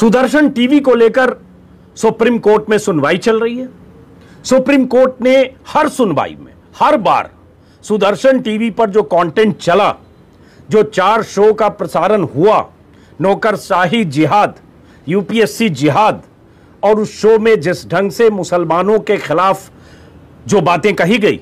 Sudarshan TV को लेकर supreme court में सुनवाई चल रही है सुप्रीम कोर्ट ने हर सुनवाई में हर बार सुदर्शन टीवी पर जो कंटेंट चला जो चार शो का प्रसारण हुआ नौकरशाही जिहाद यूपीएससी जिहाद और उस शो में जिस ढंग से मुसलमानों के खिलाफ जो बातें कही गई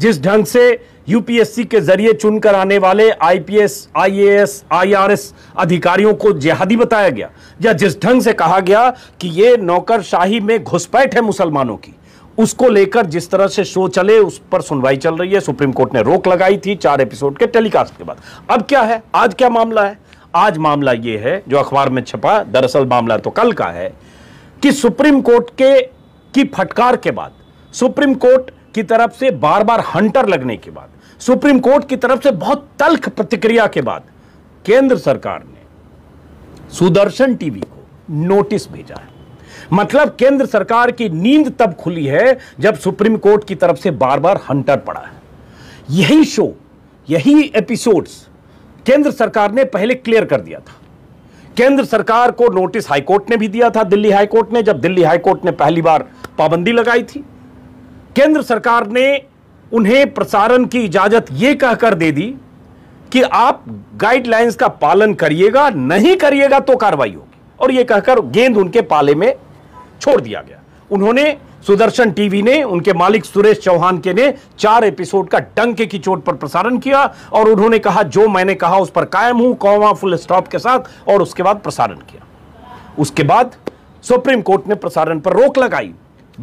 जिस ढंग से यूपीएससी के जरिए चुनकर आने वाले आईपीएस, आईएएस, आईआरएस अधिकारियों को जिहादी बताया गया या जिस ढंग से कहा गया कि ये नौकरशाही में घुसपैठ है मुसलमानों की उसको लेकर जिस तरह से शो चले उस पर सुनवाई चल रही है सुप्रीम कोर्ट ने रोक लगाई थी चार एपिसोड के टेलीकास्ट के बाद अब क्या है आज क्या मामला है आज मामला ये है जो अखबार में छपा दरअसल मामला तो कल का है कि सुप्रीम कोर्ट के की फटकार के बाद सुप्रीम कोर्ट की तरफ से बार बार हंटर लगने के बाद सुप्रीम कोर्ट की तरफ से बहुत तल्ख प्रतिक्रिया के बाद केंद्र सरकार ने सुदर्शन टीवी को नोटिस भेजा है मतलब केंद्र सरकार की नींद तब खुली है जब सुप्रीम कोर्ट की तरफ से बार बार हंटर पड़ा है यही शो यही एपिसोड्स केंद्र सरकार ने पहले क्लियर कर दिया था केंद्र सरकार को नोटिस हाईकोर्ट ने भी दिया था दिल्ली हाईकोर्ट ने जब दिल्ली हाईकोर्ट ने पहली बार पाबंदी लगाई थी केंद्र सरकार ने उन्हें प्रसारण की इजाजत ये कहकर दे दी कि आप गाइडलाइंस का पालन करिएगा नहीं करिएगा तो कार्रवाई होगी और यह कहकर गेंद उनके पाले में छोड़ दिया गया उन्होंने सुदर्शन टीवी ने उनके मालिक सुरेश चौहान के ने चार एपिसोड का डंके की चोट पर प्रसारण किया और उन्होंने कहा जो मैंने कहा उस पर कायम हूं कौवा फुल स्टॉप के साथ और उसके बाद प्रसारण किया उसके बाद सुप्रीम कोर्ट ने प्रसारण पर रोक लगाई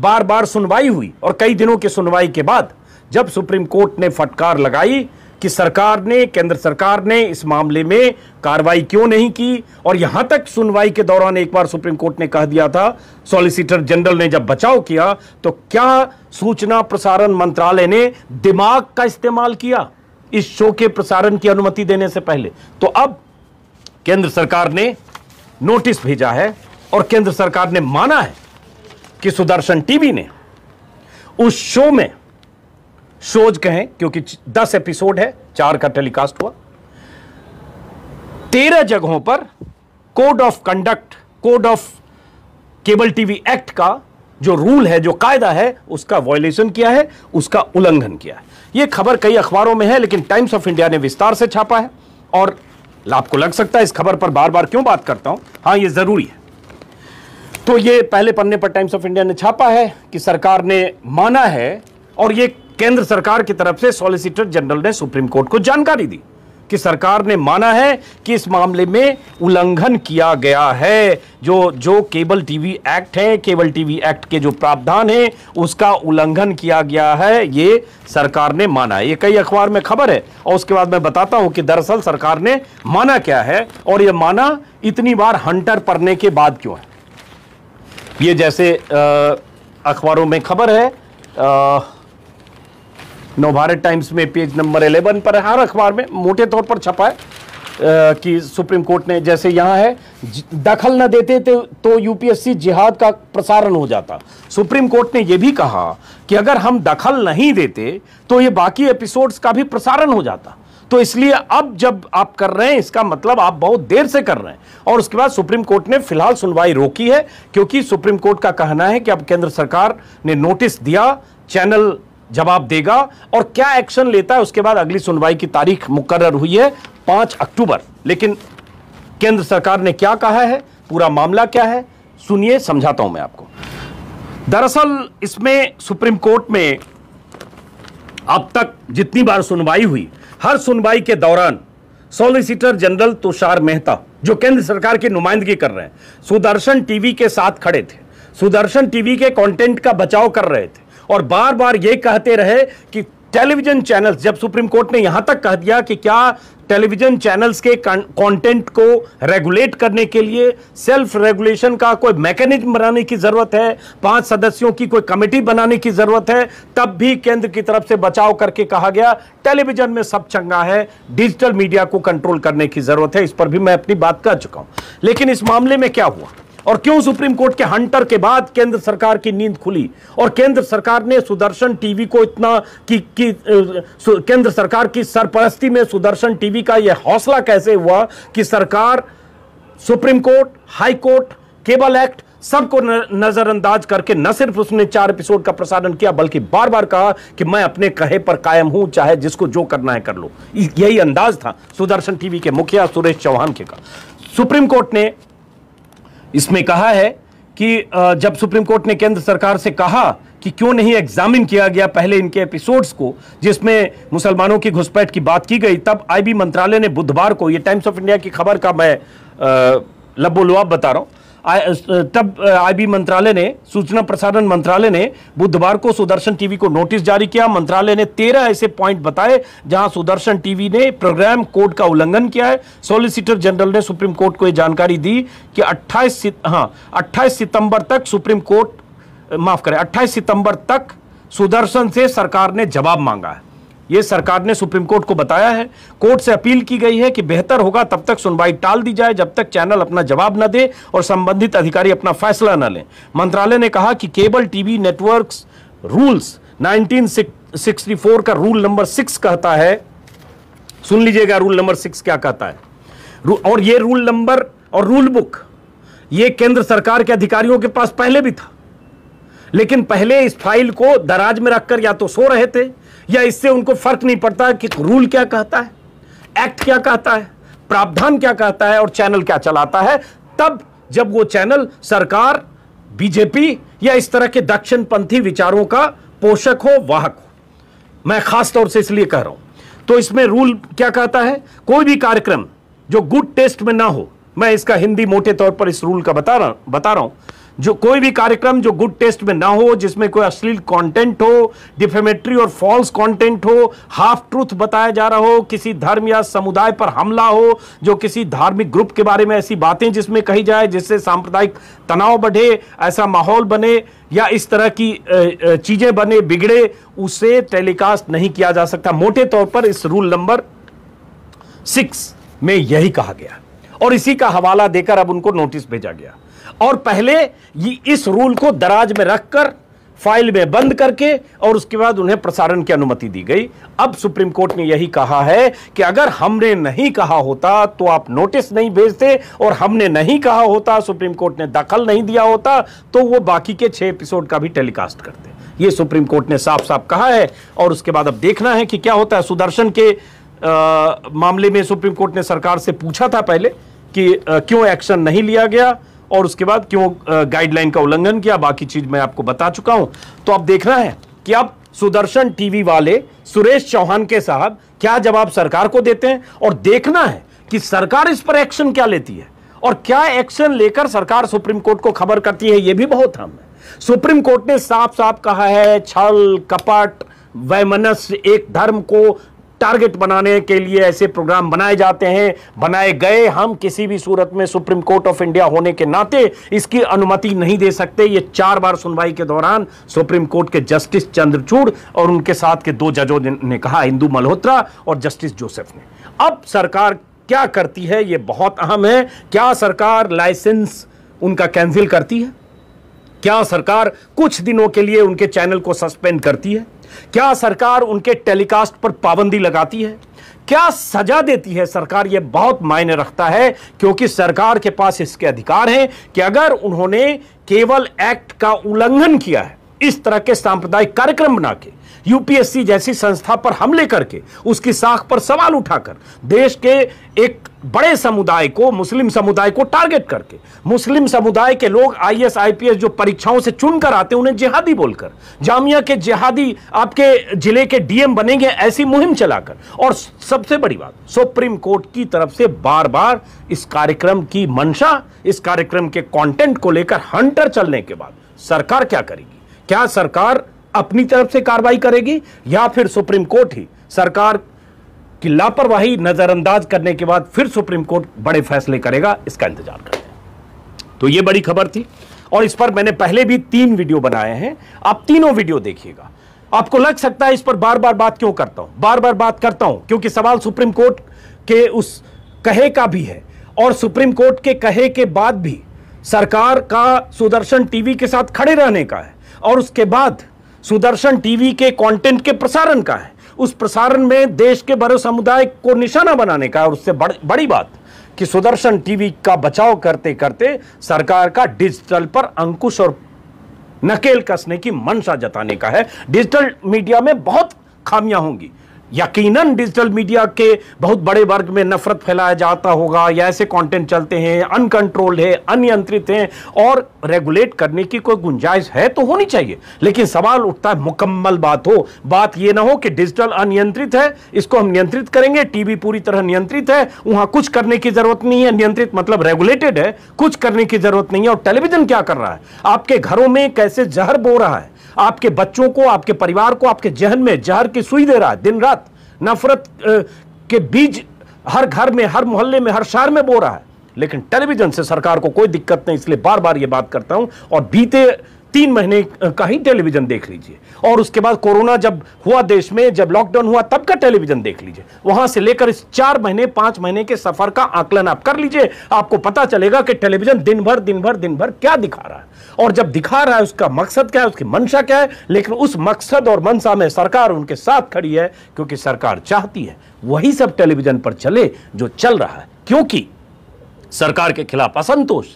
बार बार सुनवाई हुई और कई दिनों की सुनवाई के बाद जब सुप्रीम कोर्ट ने फटकार लगाई कि सरकार ने केंद्र सरकार ने इस मामले में कार्रवाई क्यों नहीं की और यहां तक सुनवाई के दौरान एक बार सुप्रीम कोर्ट ने कह दिया था सॉलिसिटर जनरल ने जब बचाव किया तो क्या सूचना प्रसारण मंत्रालय ने दिमाग का इस्तेमाल किया इस शो के प्रसारण की अनुमति देने से पहले तो अब केंद्र सरकार ने नोटिस भेजा है और केंद्र सरकार ने माना है कि सुदर्शन टीवी ने उस शो में शोज कहें क्योंकि दस एपिसोड है चार का टेलीकास्ट हुआ तेरह जगहों पर code of conduct code of cable TV act का जो रूल है जो कायदा है उसका वॉयलेशन किया है उसका उल्लंघन किया है यह खबर कई अखबारों में है लेकिन टाइम्स ऑफ इंडिया ने विस्तार से छापा है और आपको लग सकता है इस खबर पर बार बार क्यों बात करता हूं हां यह जरूरी है तो यह पहले पन्ने पर टाइम्स ऑफ इंडिया ने छापा है कि सरकार ने माना है और यह केंद्र सरकार की तरफ से सॉलिसिटर जनरल ने सुप्रीम कोर्ट को जानकारी दी कि सरकार ने माना है कि इस मामले में उल्लंघन किया गया है जो जो केबल टीवी एक्ट है केबल टीवी एक्ट के जो प्रावधान है उसका उल्लंघन किया गया है ये सरकार ने माना है ये कई अखबार में खबर है और उसके बाद मैं बताता हूं कि दरअसल सरकार ने माना क्या है और ये माना इतनी बार हंटर पढ़ने के बाद क्यों है ये जैसे अखबारों में खबर है आ, नवभारत टाइम्स में पेज नंबर 11 पर हर अखबार में मोटे तौर पर छपा है कि सुप्रीम कोर्ट ने जैसे यहाँ है दखल न देते थे तो, तो यूपीएससी जिहाद का प्रसारण हो जाता सुप्रीम कोर्ट ने यह भी कहा कि अगर हम दखल नहीं देते तो ये बाकी एपिसोड्स का भी प्रसारण हो जाता तो इसलिए अब जब आप कर रहे हैं इसका मतलब आप बहुत देर से कर रहे हैं और उसके बाद सुप्रीम कोर्ट ने फिलहाल सुनवाई रोकी है क्योंकि सुप्रीम कोर्ट का कहना है कि अब केंद्र सरकार ने नोटिस दिया चैनल जवाब देगा और क्या एक्शन लेता है उसके बाद अगली सुनवाई की तारीख मुकर्र हुई है पांच अक्टूबर लेकिन केंद्र सरकार ने क्या कहा है पूरा मामला क्या है सुनिए समझाता हूं मैं आपको दरअसल इसमें सुप्रीम कोर्ट में अब तक जितनी बार सुनवाई हुई हर सुनवाई के दौरान सॉलिसिटर जनरल तुषार मेहता जो केंद्र सरकार की नुमाइंदगी कर रहे हैं सुदर्शन टीवी के साथ खड़े थे सुदर्शन टीवी के कंटेंट का बचाव कर रहे थे और बार बार ये कहते रहे कि टेलीविजन चैनल्स जब सुप्रीम कोर्ट ने यहां तक कह दिया कि क्या टेलीविजन चैनल्स के कंटेंट को रेगुलेट करने के लिए सेल्फ रेगुलेशन का कोई मैकेनिज्म बनाने की ज़रूरत है पांच सदस्यों की कोई कमेटी बनाने की ज़रूरत है तब भी केंद्र की तरफ से बचाव करके कहा गया टेलीविजन में सब चंगा है डिजिटल मीडिया को कंट्रोल करने की ज़रूरत है इस पर भी मैं अपनी बात कर चुका हूं लेकिन इस मामले में क्या हुआ और क्यों सुप्रीम कोर्ट के हंटर के बाद केंद्र सरकार की नींद खुली और केंद्र सरकार ने सुदर्शन टीवी को इतना कि, केंद्र सरकार की सरपरस्ती में सुदर्शन टीवी का यह हौसला कैसे हुआ कि सरकार Supreme Court High Court cable act सबको नजरअंदाज करके न सिर्फ उसने चार एपिसोड का प्रसारण किया बल्कि बार बार कहा कि मैं अपने कहे पर कायम हूं चाहे जिसको जो करना है कर लो यही अंदाज था सुदर्शन टीवी के मुखिया सुरेश चौहान के का सुप्रीम कोर्ट ने इसमें कहा है कि जब सुप्रीम कोर्ट ने केंद्र सरकार से कहा कि क्यों नहीं एग्जामिन किया गया पहले इनके एपिसोड्स को जिसमें मुसलमानों की घुसपैठ की बात की गई तब आईबी मंत्रालय ने बुधवार को ये टाइम्स ऑफ इंडिया की खबर का मैं लबोलुआब बता रहा हूँ तब आईबी मंत्रालय ने सूचना प्रसारण मंत्रालय ने बुधवार को सुदर्शन टीवी को नोटिस जारी किया मंत्रालय ने तेरह ऐसे पॉइंट बताए जहां सुदर्शन टीवी ने प्रोग्राम कोड का उल्लंघन किया है सॉलिसिटर जनरल ने सुप्रीम कोर्ट को यह जानकारी दी कि 28 हाँ 28 सितंबर तक सुप्रीम कोर्ट माफ करें 28 सितंबर तक सुदर्शन से सरकार ने जवाब मांगा है ये सरकार ने सुप्रीम कोर्ट को बताया है कोर्ट से अपील की गई है कि बेहतर होगा तब तक सुनवाई टाल दी जाए जब तक चैनल अपना जवाब न दे और संबंधित अधिकारी अपना फैसला न लें मंत्रालय ने कहा कि केबल टीवी नेटवर्क्स रूल्स 1964 का रूल नंबर सिक्स कहता है सुन लीजिएगा रूल नंबर सिक्स क्या कहता है और ये रूल नंबर और रूल बुक ये केंद्र सरकार के अधिकारियों के पास पहले भी था लेकिन पहले इस फाइल को दराज में रखकर या तो सो रहे थे या इससे उनको फर्क नहीं पड़ता कि रूल क्या कहता है एक्ट क्या कहता है प्रावधान क्या कहता है और चैनल क्या चलाता है तब जब वो चैनल सरकार बीजेपी या इस तरह के दक्षिणपंथी विचारों का पोषक हो वाहक हो मैं खास तौर से इसलिए कह रहा हूं तो इसमें रूल क्या कहता है कोई भी कार्यक्रम जो गुड टेस्ट में ना हो मैं इसका हिंदी मोटे तौर पर इस रूल का बता रहा बता रहा हूं जो कोई भी कार्यक्रम जो गुड टेस्ट में ना हो जिसमें कोई अश्लील कंटेंट हो डिफेमेट्री और फॉल्स कंटेंट हो हाफ ट्रूथ बताया जा रहा हो किसी धर्म या समुदाय पर हमला हो जो किसी धार्मिक ग्रुप के बारे में ऐसी बातें जिसमें कही जाए जिससे सांप्रदायिक तनाव बढ़े ऐसा माहौल बने या इस तरह की चीज़ें बने बिगड़े उसे टेलीकास्ट नहीं किया जा सकता मोटे तौर पर इस रूल नंबर सिक्स में यही कहा गया और इसी का हवाला देकर अब उनको नोटिस भेजा गया और पहले ये इस रूल को दराज में रखकर फाइल में बंद करके और उसके बाद उन्हें प्रसारण की अनुमति दी गई अब सुप्रीम कोर्ट ने यही कहा है कि अगर हमने नहीं कहा होता तो आप नोटिस नहीं भेजते और हमने नहीं कहा होता सुप्रीम कोर्ट ने दखल नहीं दिया होता तो वो बाकी के छह एपिसोड का भी टेलीकास्ट करते ये सुप्रीम कोर्ट ने साफ साफ कहा है और उसके बाद अब देखना है कि क्या होता है सुदर्शन के आ, मामले में सुप्रीम कोर्ट ने सरकार से पूछा था पहले कि आ, क्यों एक्शन नहीं लिया गया और उसके बाद क्यों गाइडलाइन का उल्लंघन किया बाकी चीज मैं आपको बता चुका हूं तो अब देखना है कि अब सुदर्शन टीवी वाले सुरेश चौहान के साहब क्या जवाब सरकार को देते हैं और देखना है कि सरकार इस पर एक्शन क्या लेती है और क्या एक्शन लेकर सरकार सुप्रीम कोर्ट को खबर करती है यह भी बहुत हम है सुप्रीम कोर्ट ने साफ साफ कहा है छल कपट वैमनस एक धर्म को टारगेट बनाने के लिए ऐसे प्रोग्राम बनाए जाते हैं बनाए गए हम किसी भी सूरत में सुप्रीम कोर्ट ऑफ इंडिया होने के नाते इसकी अनुमति नहीं दे सकते ये चार बार सुनवाई के दौरान सुप्रीम कोर्ट के जस्टिस चंद्रचूड़ और उनके साथ के दो जजों ने कहा इंदू मल्होत्रा और जस्टिस जोसेफ ने अब सरकार क्या करती है ये बहुत अहम है क्या सरकार लाइसेंस उनका कैंसिल करती है क्या सरकार कुछ दिनों के लिए उनके चैनल को सस्पेंड करती है क्या सरकार उनके टेलीकास्ट पर पाबंदी लगाती है क्या सजा देती है सरकार यह बहुत मायने रखता है क्योंकि सरकार के पास इसके अधिकार हैं कि अगर उन्होंने केवल एक्ट का उल्लंघन किया है इस तरह के सांप्रदायिक कार्यक्रम बना के यूपीएससी जैसी संस्था पर हमले करके उसकी साख पर सवाल उठाकर देश के एक बड़े समुदाय को मुस्लिम समुदाय को टारगेट करके मुस्लिम समुदाय के लोग पी आईपीएस जो परीक्षाओं से चुनकर आते उन्हें जिहादी बोलकर जामिया के जिहादी आपके जिले के डीएम बनेंगे ऐसी मुहिम चलाकर और सबसे बड़ी बात सुप्रीम कोर्ट की तरफ से बार बार इस कार्यक्रम की मंशा इस कार्यक्रम के कॉन्टेंट को लेकर हंटर चलने के बाद सरकार क्या करेगी क्या सरकार अपनी तरफ से कार्रवाई करेगी या फिर सुप्रीम कोर्ट ही सरकार कि लापरवाही नजरअंदाज करने के बाद फिर सुप्रीम कोर्ट बड़े फैसले करेगा इसका इंतजार करते हैं तो यह बड़ी खबर थी और इस पर मैंने पहले भी तीन वीडियो बनाए हैं आप तीनों वीडियो देखिएगा आपको लग सकता है इस पर बार बार बात क्यों करता हूं बार बार बात करता हूं क्योंकि सवाल सुप्रीम कोर्ट के उस कहे का भी है और सुप्रीम कोर्ट के कहे के बाद भी सरकार का सुदर्शन टीवी के साथ खड़े रहने का है और उसके बाद सुदर्शन टीवी के कंटेंट के प्रसारण का है उस प्रसारण में देश के बड़े समुदाय को निशाना बनाने का और उससे बड़, बड़ी बात कि सुदर्शन टीवी का बचाव करते करते सरकार का डिजिटल पर अंकुश और नकेल कसने की मंशा जताने का है डिजिटल मीडिया में बहुत खामियां होंगी यकीनन डिजिटल मीडिया के बहुत बड़े वर्ग में नफरत फैलाया जाता होगा या ऐसे कंटेंट चलते हैं अनकंट्रोल्ड है अनियंत्रित हैं और रेगुलेट करने की कोई गुंजाइश है तो होनी चाहिए लेकिन सवाल उठता है मुकम्मल बात हो बात यह ना हो कि डिजिटल अनियंत्रित है इसको हम नियंत्रित करेंगे टीवी पूरी तरह नियंत्रित है वहां कुछ करने की जरूरत नहीं है नियंत्रित मतलब रेगुलेटेड है कुछ करने की जरूरत नहीं है और टेलीविजन क्या कर रहा है आपके घरों में कैसे जहर बो रहा है आपके बच्चों को आपके परिवार को आपके जहन में जहर की सुई दे रहा है दिन रात नफरत के बीज हर घर में हर मोहल्ले में हर शहर में बो रहा है लेकिन टेलीविजन से सरकार को कोई दिक्कत नहीं इसलिए बार बार ये बात करता हूं और बीते तीन महीने का ही टेलीविज़न देख लीजिए और उसके बाद कोरोना जब हुआ देश में जब लॉकडाउन हुआ तब का टेलीविज़न देख लीजिए वहां से लेकर इस चार महीने पांच महीने के सफ़र का आकलन आप कर लीजिए आपको पता चलेगा कि टेलीविज़न दिन भर दिन भर दिन भर क्या दिखा रहा है और जब दिखा रहा है उसका मकसद क्या है उसकी मंशा क्या है लेकिन उस मकसद और मंशा में सरकार उनके साथ खड़ी है क्योंकि सरकार चाहती है वही सब टेलीविज़न पर चले जो चल रहा है क्योंकि सरकार के खिलाफ असंतोष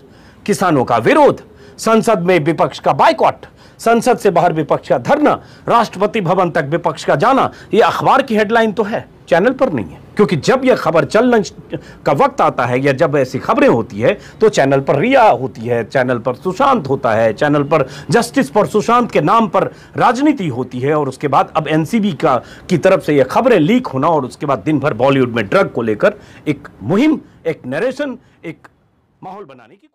किसानों का विरोध संसद में विपक्ष का बाइकॉट संसद से बाहर विपक्ष का धरना राष्ट्रपति भवन तक विपक्ष का जाना यह अखबार की हेडलाइन तो है चैनल पर नहीं है क्योंकि जब यह खबर चलने का वक्त आता है या जब ऐसी खबरें होती है तो चैनल पर रिया होती है चैनल पर सुशांत होता है चैनल पर जस्टिस पर सुशांत के नाम पर राजनीति होती है और उसके बाद अब एनसीबी का की तरफ से यह खबरें लीक होना और उसके बाद दिन भर बॉलीवुड में ड्रग को लेकर एक मुहिम एक नरेशन एक माहौल बनाने की